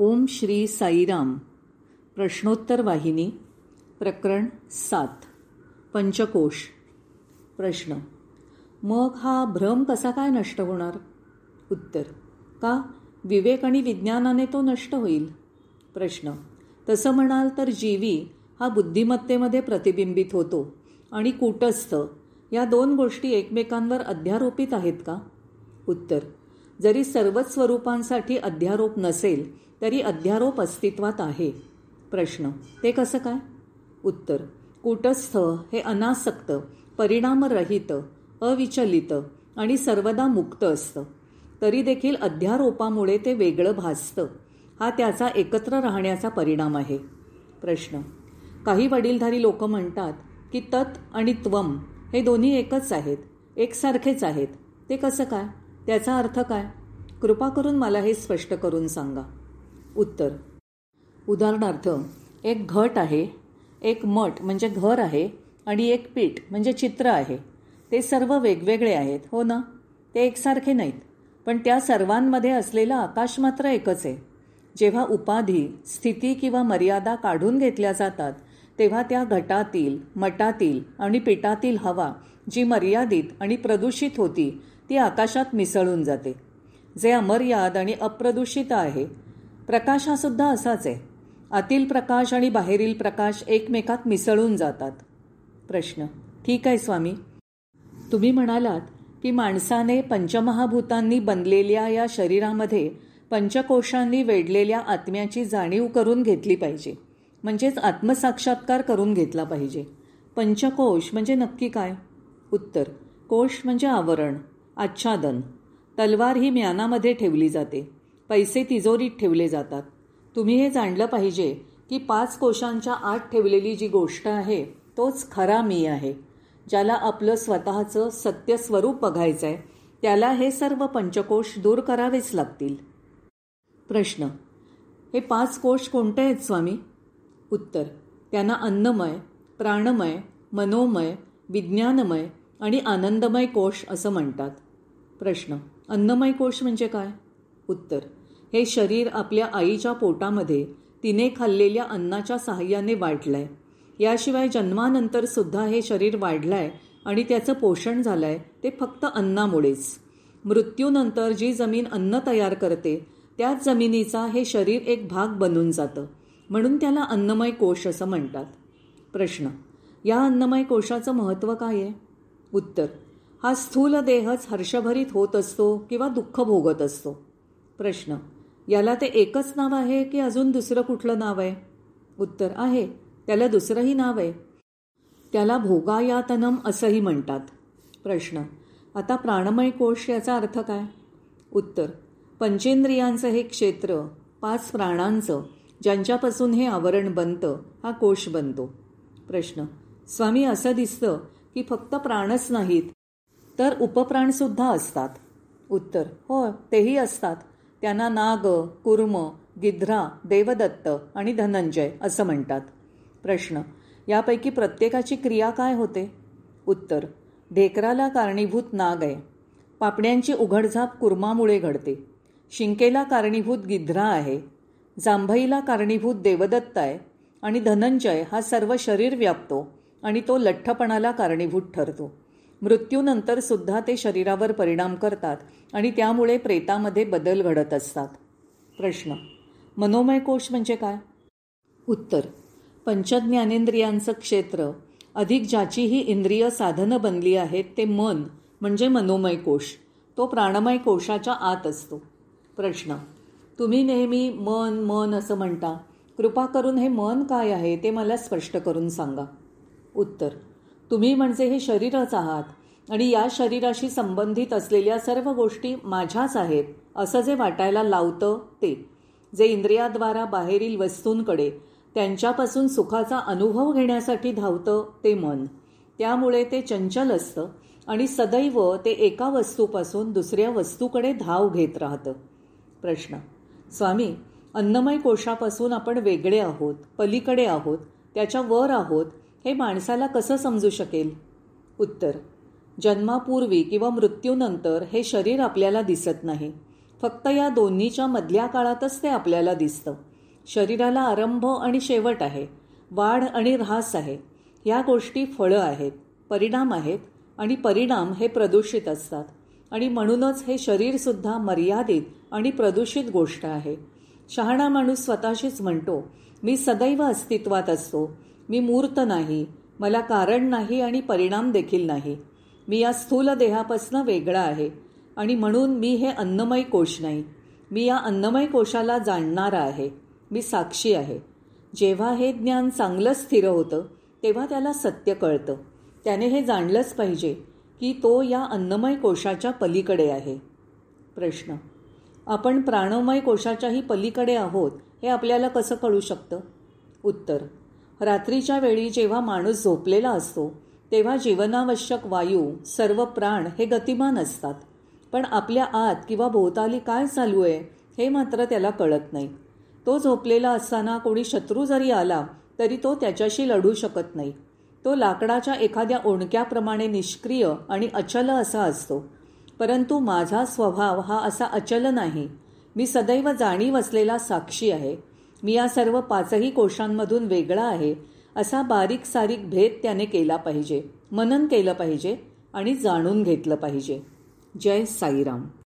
ओम श्री साईराम प्रश्नोत्तर वाहिनी प्रकरण सात पंचकोश प्रश्न मग हा भ्रम कसा काय नष्ट होणार उत्तर का विवेक आणि विज्ञानाने तो नष्ट होईल प्रश्न तसं म्हणाल तर जीवी हा बुद्धिमत्तेमध्ये प्रतिबिंबित होतो आणि कूटस्थ या दोन गोष्टी एकमेकांवर अध्यारोपित आहेत का उत्तर जरी सर्वच स्वरूपांसाठी अध्यारोप नसेल तरी अध्यारोप अस्तित्वात आहे प्रश्न ते कसं काय उत्तर कुटस्थ हे अनासक्त परिणामरहित अविचलित आणि सर्वदा मुक्त असतं तरी देखील अध्यारोपामुळे ते वेगळं भासतं हा त्याचा एकत्र राहण्याचा परिणाम आहे प्रश्न काही वडीलधारी लोक म्हणतात की तत् आणि त्वम हे दोन्ही एकच आहेत एकसारखेच आहेत ते कसं काय त्याचा अर्थ काय कृपा करून मला हे स्पष्ट करून सांगा उत्तर उदाहरणार्थ एक घट आहे एक मठ म्हणजे घर आहे आणि एक पीठ म्हणजे चित्र आहे ते सर्व वेगवेगळे आहेत हो ना ते एकसारखे नाहीत पण त्या सर्वांमध्ये असलेला आकाश मात्र एकच आहे जेव्हा उपाधी स्थिती किंवा मर्यादा काढून घेतल्या जातात तेव्हा त्या घटातील मठातील आणि पिठातील हवा जी मर्यादित आणि प्रदूषित होती ती आकाशात मिसळून जाते जे अमर्याद आणि अप्रदूषित आहे प्रकाश हा सुद्धा असाच आहे आतील प्रकाश आणि बाहेरील प्रकाश एकमेकात मिसळून जातात प्रश्न ठीक आहे स्वामी तुम्ही म्हणालात की माणसाने पंचमहाभूतांनी बनलेल्या या शरीरामध्ये पंचकोशांनी वेढलेल्या आत्म्याची जाणीव करून घेतली पाहिजे म्हणजेच आत्मसाक्षात्कार करून घेतला पाहिजे पंचकोश म्हणजे नक्की काय उत्तर कोश म्हणजे आवरण आच्छादन तलवार ही म्यानामध्ये ठेवली जाते पैसे तिजोरीत ठेवले जातात तुम्ही हे जाणलं पाहिजे की पाच कोशांच्या आत ठेवलेली जी गोष्ट आहे तोच खरा मी आहे ज्याला आपलं स्वतःचं स्वरूप बघायचं आहे त्याला हे सर्व पंचकोश दूर करावेच लागतील प्रश्न हे पाच कोश कोणते आहेत स्वामी उत्तर त्यांना अन्नमय प्राणमय मनोमय विज्ञानमय आणि आनंदमय कोश असं म्हणतात प्रश्न अन्नमय कोश म्हणजे काय उत्तर हे शरीर आपल्या आईच्या पोटामध्ये तिने खाल्लेल्या अन्नाच्या सहाय्याने वाढलंय याशिवाय जन्मानंतर सुद्धा हे शरीर वाढलंय आणि त्याचं पोषण झालंय ते फक्त अन्नामुळेच मृत्यूनंतर जी जमीन अन्न तयार करते त्याच जमिनीचा हे शरीर एक भाग बनून जातं म्हणून त्याला अन्नमय कोश असं म्हणतात प्रश्न या अन्नमय कोशाचं महत्त्व काय आहे उत्तर हा स्थूल देहच हर्षभरीत होत असतो किंवा दुःख भोगत असतो प्रश्न याला ते एकच नाव आहे की अजून दुसरं कुठलं नाव आहे उत्तर आहे त्याला दुसरंही नाव आहे त्याला भोगायातनम असंही म्हणतात प्रश्न आता प्राणमय कोश याचा अर्थ काय उत्तर पंचेंद्रियांचं हे क्षेत्र पाच प्राणांचं ज्यांच्यापासून हे आवरण बनतं हा कोश बनतो प्रश्न स्वामी असं दिसतं की फक्त प्राणच नाहीत तर उपप्राणसुद्धा असतात उत्तर हो तेही असतात त्यांना नाग कुर्म गिध्रा देवदत्त आणि धनंजय असं म्हणतात प्रश्न यापैकी प्रत्येकाची क्रिया काय होते उत्तर ढेकराला कारणीभूत नाग आहे पापड्यांची उघडझाप कुर्मामुळे घडते शिंकेला कारणीभूत गिध्रा आहे जांभईला कारणीभूत देवदत्त आहे आणि धनंजय हा सर्व शरीर व्यापतो आणि तो लठ्ठपणाला कारणीभूत ठरतो मृत्यूनंतर सुद्धा ते शरीरावर परिणाम करतात आणि त्यामुळे प्रेतामध्ये बदल घडत असतात प्रश्न मनोमय कोश म्हणजे काय उत्तर पंचज्ञानेंद्रियांचं क्षेत्र अधिक ज्याची ही इंद्रिय साधनं बनली आहेत ते मन म्हणजे मनोमय कोश तो प्राणमय कोशाच्या आत असतो प्रश्न तुम्ही नेहमी मन मन असं म्हणता कृपा करून हे मन काय आहे ते मला स्पष्ट करून सांगा उत्तर तुम्ही म्हणजे हे शरीरच आहात आणि या शरीराशी संबंधित असलेल्या सर्व गोष्टी माझ्याच आहेत असं जे वाटायला लावतं ते जे इंद्रियाद्वारा बाहेरील वस्तूंकडे त्यांच्यापासून सुखाचा अनुभव घेण्यासाठी धावतं ते मन त्यामुळे ते चंचल असतं आणि सदैव ते एका वस्तूपासून दुसऱ्या वस्तूकडे धाव घेत राहतं प्रश्न स्वामी अन्नमय कोशापासून आपण वेगळे आहोत पलीकडे आहोत त्याच्या वर आहोत हे माणसाला कसं समजू शकेल उत्तर जन्मापूर्वी किंवा मृत्यूनंतर हे शरीर आपल्याला दिसत नाही फक्त या दोन्हीच्या मधल्या काळातच ते आपल्याला दिसतं शरीराला आरंभ आणि शेवट आहे वाढ आणि ऱ्हास आहे या गोष्टी फळं आहेत परिणाम आहेत आणि परिणाम हे प्रदूषित असतात आणि म्हणूनच हे शरीरसुद्धा मर्यादित आणि प्रदूषित गोष्ट आहे शहाणा माणूस स्वतःशीच म्हणतो मी सदैव अस्तित्वात असतो मी मूर्त नाही मला कारण नाही आणि परिणाम देखील नाही मी या स्थूल देहापासनं वेगळा आहे आणि म्हणून मी हे अन्नमय कोश नाही मी या अन्नमय कोशाला जाणणारा आहे मी साक्षी आहे जेव्हा हे ज्ञान चांगलं स्थिर होतं तेव्हा त्याला सत्य कळतं त्याने हे जाणलंच पाहिजे की तो या अन्नमय कोशाच्या पलीकडे आहे प्रश्न आपण प्राणमय कोशाच्याही पलीकडे आहोत हे आपल्याला कसं कळू शकतं उत्तर रात्रीच्या वेळी जेव्हा माणूस झोपलेला असतो तेव्हा जीवनावश्यक वायू सर्व प्राण हे गतिमान असतात पण आपल्या आत किंवा भोवताली काय चालू आहे हे मात्र त्याला कळत नाही तो झोपलेला असताना कोणी शत्रू जरी आला तरी तो त्याच्याशी लढू शकत नाही तो लाकडाच्या एखाद्या ओणक्याप्रमाणे निष्क्रिय आणि अचल असा असतो परंतु माझा स्वभाव हा असा अचल नाही मी सदैव जाणीव असलेला साक्षी आहे मी या सर्व पाचही कोशांमधून वेगळा आहे असा बारीक सारीक भेद त्याने केला पाहिजे मनन केलं पाहिजे आणि जाणून घेतलं पाहिजे जय साईराम